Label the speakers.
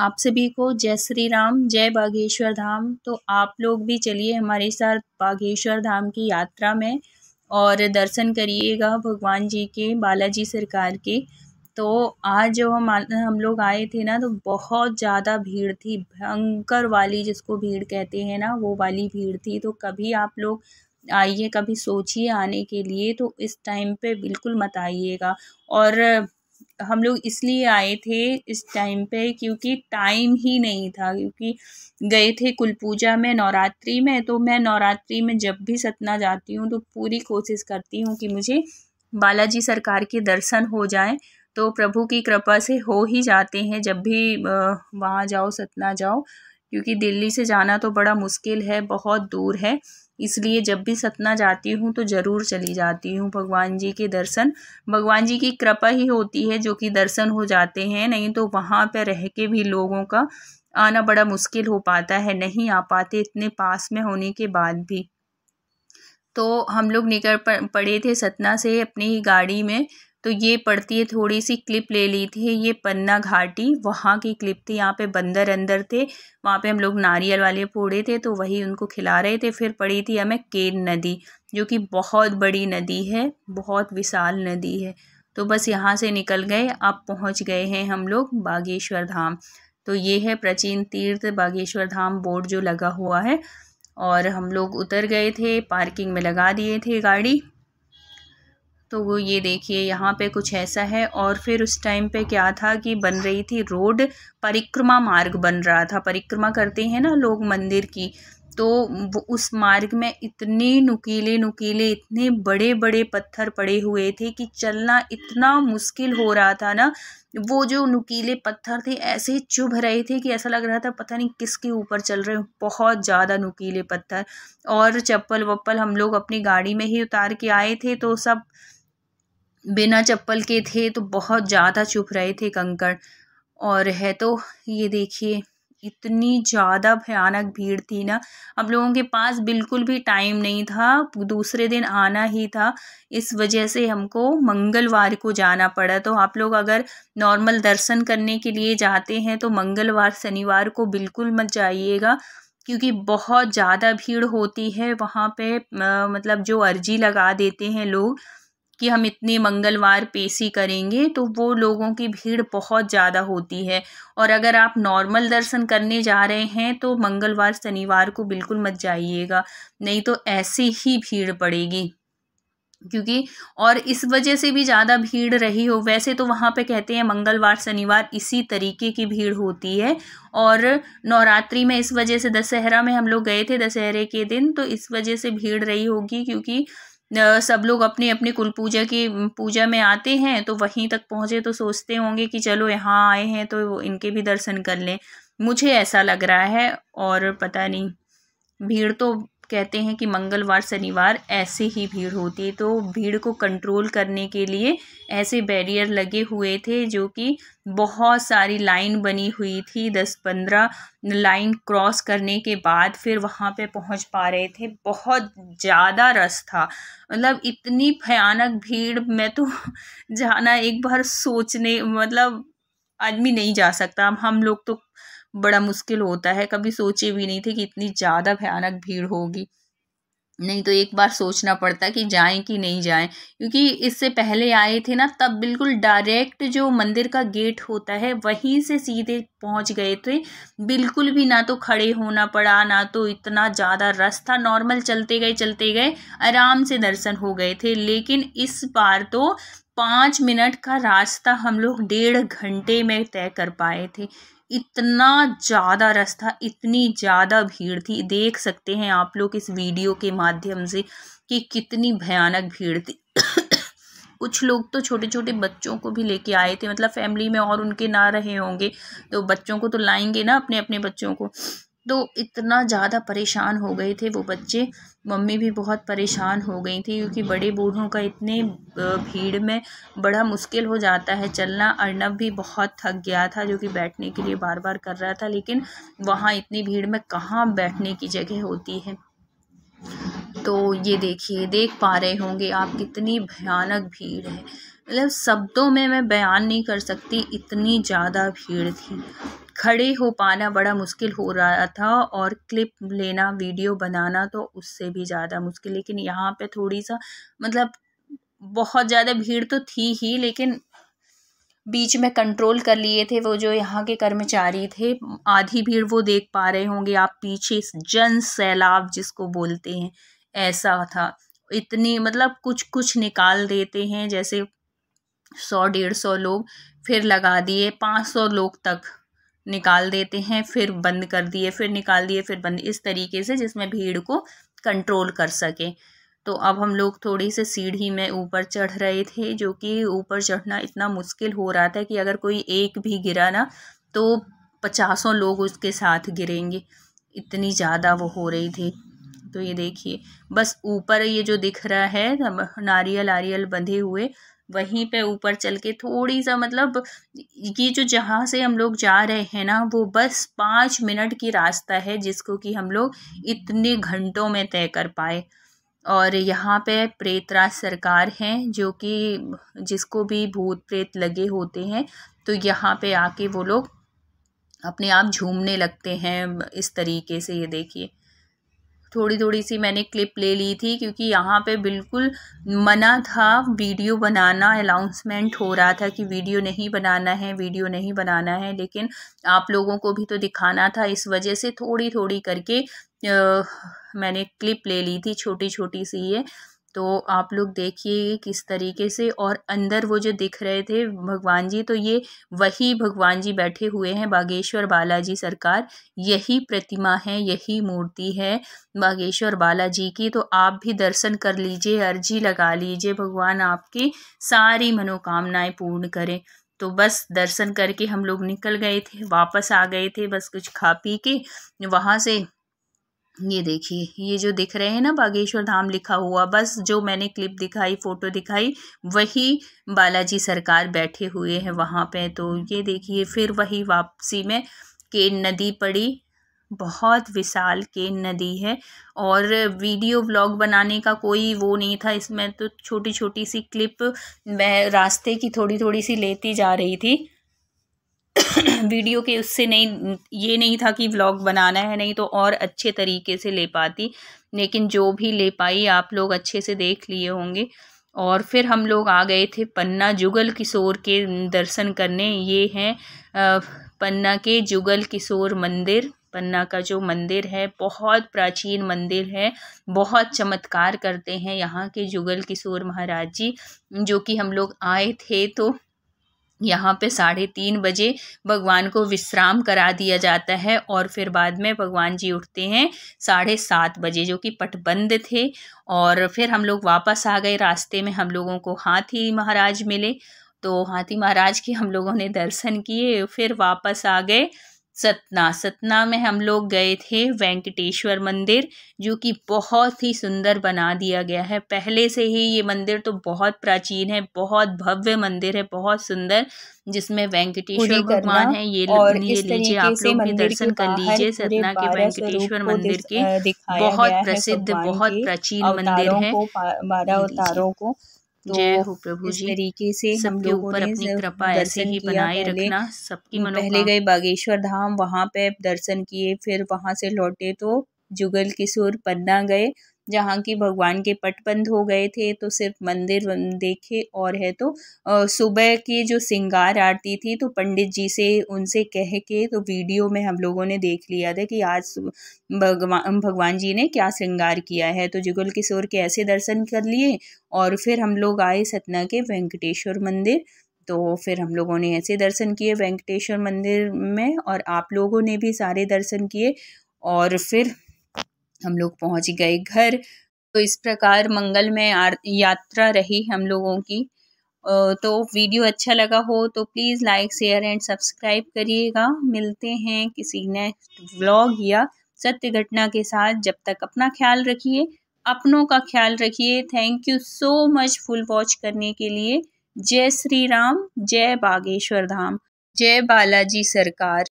Speaker 1: आप सभी को जय श्री राम जय बागेश्वर धाम तो आप लोग भी चलिए हमारे साथ बागेश्वर धाम की यात्रा में और दर्शन करिएगा भगवान जी के बालाजी सरकार के तो आज जब हम हम लोग आए थे ना तो बहुत ज़्यादा भीड़ थी भयंकर वाली जिसको भीड़ कहते हैं ना वो वाली भीड़ थी तो कभी आप लोग आइए कभी सोचिए आने के लिए तो इस टाइम पे बिल्कुल मत आइएगा और हम लोग इसलिए आए थे इस टाइम पे क्योंकि टाइम ही नहीं था क्योंकि गए थे कुल पूजा में नवरात्रि में तो मैं नवरात्रि में जब भी सतना जाती हूँ तो पूरी कोशिश करती हूँ कि मुझे बालाजी सरकार के दर्शन हो जाएं तो प्रभु की कृपा से हो ही जाते हैं जब भी वहाँ जाओ सतना जाओ क्योंकि दिल्ली से जाना तो बड़ा मुश्किल है बहुत दूर है इसलिए जब भी सतना जाती हूँ तो ज़रूर चली जाती हूँ भगवान जी के दर्शन भगवान जी की कृपा ही होती है जो कि दर्शन हो जाते हैं नहीं तो वहाँ पर रह के भी लोगों का आना बड़ा मुश्किल हो पाता है नहीं आ पाते इतने पास में होने के बाद भी तो हम लोग निकल पड़े थे सतना से अपनी गाड़ी में तो ये पड़ती है थोड़ी सी क्लिप ले ली थी ये पन्ना घाटी वहाँ की क्लिप थी यहाँ पे बंदर अंदर थे वहाँ पे हम लोग नारियल वाले फोड़े थे तो वही उनको खिला रहे थे फिर पड़ी थी हमें केन नदी जो कि बहुत बड़ी नदी है बहुत विशाल नदी है तो बस यहाँ से निकल गए अब पहुँच गए हैं हम लोग बागेश्वर धाम तो ये है प्राचीन तीर्थ बागेश्वर धाम बोर्ड जो लगा हुआ है और हम लोग उतर गए थे पार्किंग में लगा दिए थे गाड़ी तो वो ये देखिए यहाँ पे कुछ ऐसा है और फिर उस टाइम पे क्या था कि बन रही थी रोड परिक्रमा मार्ग बन रहा था परिक्रमा करते हैं ना लोग मंदिर की तो उस मार्ग में इतने नुकीले नुकीले इतने बड़े बड़े पत्थर पड़े हुए थे कि चलना इतना मुश्किल हो रहा था ना वो जो नुकीले पत्थर थे ऐसे चुभ रहे थे कि ऐसा लग रहा था पता नहीं किसके ऊपर चल रहे बहुत ज़्यादा नुकीले पत्थर और चप्पल वप्पल हम लोग अपनी गाड़ी में ही उतार के आए थे तो सब बिना चप्पल के थे तो बहुत ज़्यादा चुभ रहे थे कंकड़ और है तो ये देखिए इतनी ज़्यादा भयानक भीड़ थी ना अब लोगों के पास बिल्कुल भी टाइम नहीं था दूसरे दिन आना ही था इस वजह से हमको मंगलवार को जाना पड़ा तो आप लोग अगर नॉर्मल दर्शन करने के लिए जाते हैं तो मंगलवार शनिवार को बिल्कुल मत जाइएगा क्योंकि बहुत ज़्यादा भीड़ होती है वहाँ पे मतलब जो अर्जी लगा देते हैं लोग कि हम इतने मंगलवार पेशी करेंगे तो वो लोगों की भीड़ बहुत ज़्यादा होती है और अगर आप नॉर्मल दर्शन करने जा रहे हैं तो मंगलवार शनिवार को बिल्कुल मत जाइएगा नहीं तो ऐसी ही भीड़ पड़ेगी क्योंकि और इस वजह से भी ज़्यादा भीड़ रही हो वैसे तो वहाँ पे कहते हैं मंगलवार शनिवार इसी तरीके की भीड़ होती है और नवरात्रि में इस वजह से दशहरा में हम लोग गए थे दशहरे के दिन तो इस वजह से भीड़ रही होगी क्योंकि सब लोग अपने अपने कुल पूजा की पूजा में आते हैं तो वहीं तक पहुँचे तो सोचते होंगे कि चलो यहाँ आए हैं तो इनके भी दर्शन कर लें मुझे ऐसा लग रहा है और पता नहीं भीड़ तो कहते हैं कि मंगलवार शनिवार ऐसे ही भीड़ होती है तो भीड़ को कंट्रोल करने के लिए ऐसे बैरियर लगे हुए थे जो कि बहुत सारी लाइन बनी हुई थी दस पंद्रह लाइन क्रॉस करने के बाद फिर वहाँ पे पहुँच पा रहे थे बहुत ज़्यादा रस था मतलब इतनी भयानक भीड़ मैं तो जाना एक बार सोचने मतलब आदमी नहीं जा सकता हम लोग तो बड़ा मुश्किल होता है कभी सोचे भी नहीं थे कि इतनी ज़्यादा भयानक भीड़ होगी नहीं तो एक बार सोचना पड़ता कि जाएं कि नहीं जाएं क्योंकि इससे पहले आए थे ना तब बिल्कुल डायरेक्ट जो मंदिर का गेट होता है वहीं से सीधे पहुंच गए थे बिल्कुल भी ना तो खड़े होना पड़ा ना तो इतना ज़्यादा रास्ता नॉर्मल चलते गए चलते गए आराम से दर्शन हो गए थे लेकिन इस बार तो पाँच मिनट का रास्ता हम लोग डेढ़ घंटे में तय कर पाए थे इतना ज़्यादा रस था इतनी ज़्यादा भीड़ थी देख सकते हैं आप लोग इस वीडियो के माध्यम से कि कितनी भयानक भीड़ थी कुछ लोग तो छोटे छोटे बच्चों को भी लेके आए थे मतलब फैमिली में और उनके ना रहे होंगे तो बच्चों को तो लाएंगे ना अपने अपने बच्चों को तो इतना ज़्यादा परेशान हो गए थे वो बच्चे मम्मी भी बहुत परेशान हो गई थी क्योंकि बड़े बूढ़ों का इतने भीड़ में बड़ा मुश्किल हो जाता है चलना अर्नब भी बहुत थक गया था जो कि बैठने के लिए बार बार कर रहा था लेकिन वहाँ इतनी भीड़ में कहाँ बैठने की जगह होती है तो ये देखिए देख पा रहे होंगे आप कितनी भयानक भीड़ है मतलब शब्दों में मैं बयान नहीं कर सकती इतनी ज़्यादा भीड़ थी खड़े हो पाना बड़ा मुश्किल हो रहा था और क्लिप लेना वीडियो बनाना तो उससे भी ज़्यादा मुश्किल लेकिन यहाँ पे थोड़ी सा मतलब बहुत ज़्यादा भीड़ तो थी ही लेकिन बीच में कंट्रोल कर लिए थे वो जो यहाँ के कर्मचारी थे आधी भीड़ वो देख पा रहे होंगे आप पीछे जन सैलाब जिसको बोलते हैं ऐसा था इतनी मतलब कुछ कुछ निकाल देते हैं जैसे सौ डेढ़ सौ लोग फिर लगा दिए पाँच सौ लोग तक निकाल देते हैं फिर बंद कर दिए फिर निकाल दिए फिर बंद इस तरीके से जिसमें भीड़ को कंट्रोल कर सकें तो अब हम लोग थोड़ी से सीढ़ी में ऊपर चढ़ रहे थे जो कि ऊपर चढ़ना इतना मुश्किल हो रहा था कि अगर कोई एक भी गिरा ना तो पचासों लोग उसके साथ गिरेंगे इतनी ज़्यादा वो हो रही थी तो ये देखिए बस ऊपर ये जो दिख रहा है नारियल आरियल बंधे हुए वहीं पे ऊपर चल के थोड़ी सा मतलब ये जो जहाँ से हम लोग जा रहे हैं ना वो बस पाँच मिनट की रास्ता है जिसको कि हम लोग इतने घंटों में तय कर पाए और यहाँ पे प्रेतराज सरकार हैं जो कि जिसको भी भूत प्रेत लगे होते हैं तो यहाँ पे आके वो लोग अपने आप झूमने लगते हैं इस तरीके से ये देखिए थोड़ी थोड़ी सी मैंने क्लिप ले ली थी क्योंकि यहाँ पे बिल्कुल मना था वीडियो बनाना अनाउंसमेंट हो रहा था कि वीडियो नहीं बनाना है वीडियो नहीं बनाना है लेकिन आप लोगों को भी तो दिखाना था इस वजह से थोड़ी थोड़ी करके आ, मैंने क्लिप ले ली थी छोटी छोटी सी ये तो आप लोग देखिए किस तरीके से और अंदर वो जो दिख रहे थे भगवान जी तो ये वही भगवान जी बैठे हुए हैं बागेश्वर बालाजी सरकार यही प्रतिमा है यही मूर्ति है बागेश्वर बालाजी की तो आप भी दर्शन कर लीजिए अर्जी लगा लीजिए भगवान आपकी सारी मनोकामनाएं पूर्ण करें तो बस दर्शन करके हम लोग निकल गए थे वापस आ गए थे बस कुछ खा पी के वहाँ से ये देखिए ये जो दिख रहे हैं ना बागेश्वर धाम लिखा हुआ बस जो मैंने क्लिप दिखाई फ़ोटो दिखाई वही बालाजी सरकार बैठे हुए हैं वहाँ पे तो ये देखिए फिर वही वापसी में केन नदी पड़ी बहुत विशाल केन नदी है और वीडियो व्लॉग बनाने का कोई वो नहीं था इसमें तो छोटी छोटी सी क्लिप मैं रास्ते की थोड़ी थोड़ी सी लेती जा रही थी वीडियो के उससे नहीं ये नहीं था कि व्लॉग बनाना है नहीं तो और अच्छे तरीके से ले पाती लेकिन जो भी ले पाई आप लोग अच्छे से देख लिए होंगे और फिर हम लोग आ गए थे पन्ना जुगल किशोर के दर्शन करने ये हैं पन्ना के जुगल किशोर मंदिर पन्ना का जो मंदिर है बहुत प्राचीन मंदिर है बहुत चमत्कार करते हैं यहाँ के जुगल किशोर महाराज जी जो कि हम लोग आए थे तो यहाँ पे साढ़े तीन बजे भगवान को विश्राम करा दिया जाता है और फिर बाद में भगवान जी उठते हैं साढ़े सात बजे जो कि पटबंद थे और फिर हम लोग वापस आ गए रास्ते में हम लोगों को हाथी महाराज मिले तो हाथी महाराज के हम लोगों ने दर्शन किए फिर वापस आ गए सतना सतना में हम लोग गए थे वेंकटेश्वर मंदिर जो कि बहुत ही सुंदर बना दिया गया है पहले से ही ये मंदिर तो बहुत प्राचीन है बहुत भव्य मंदिर है बहुत सुंदर जिसमें वेंकटेश्वर भगवान है ये ये लीजिए आप लोग भी दर्शन कर लीजिए सतना के वेंकटेश्वर मंदिर के बहुत प्रसिद्ध बहुत प्राचीन मंदिर है बारह अवतारों को तो प्रभु जी तरीके से हम लोगों ने अपनी कृपा ऐसे ही बनाए रखना सबकी पहले गए बागेश्वर धाम वहाँ पे दर्शन किए फिर वहाँ से लौटे तो जुगल किशोर पन्ना गए जहाँ की भगवान के पट बंद हो गए थे तो सिर्फ मंदिर देखे और है तो सुबह की जो सिंगार आरती थी तो पंडित जी से उनसे कह के तो वीडियो में हम लोगों ने देख लिया था कि आज भगवान भगवान जी ने क्या श्रृंगार किया है तो जुगल किशोर के ऐसे दर्शन कर लिए और फिर हम लोग आए सतना के वेंकटेश्वर मंदिर तो फिर हम लोगों ने ऐसे दर्शन किए वेंकटेश्वर मंदिर में और आप लोगों ने भी सारे दर्शन किए और फिर हम लोग पहुंच गए घर तो इस प्रकार मंगलमय यात्रा रही हम लोगों की तो वीडियो अच्छा लगा हो तो please like share and subscribe करिएगा मिलते हैं किसी नेक्स्ट व्लॉग या सत्य घटना के साथ जब तक अपना ख्याल रखिए अपनों का ख्याल रखिए thank you so much full watch करने के लिए जय श्री राम जय बागेश्वर धाम जय बालाजी सरकार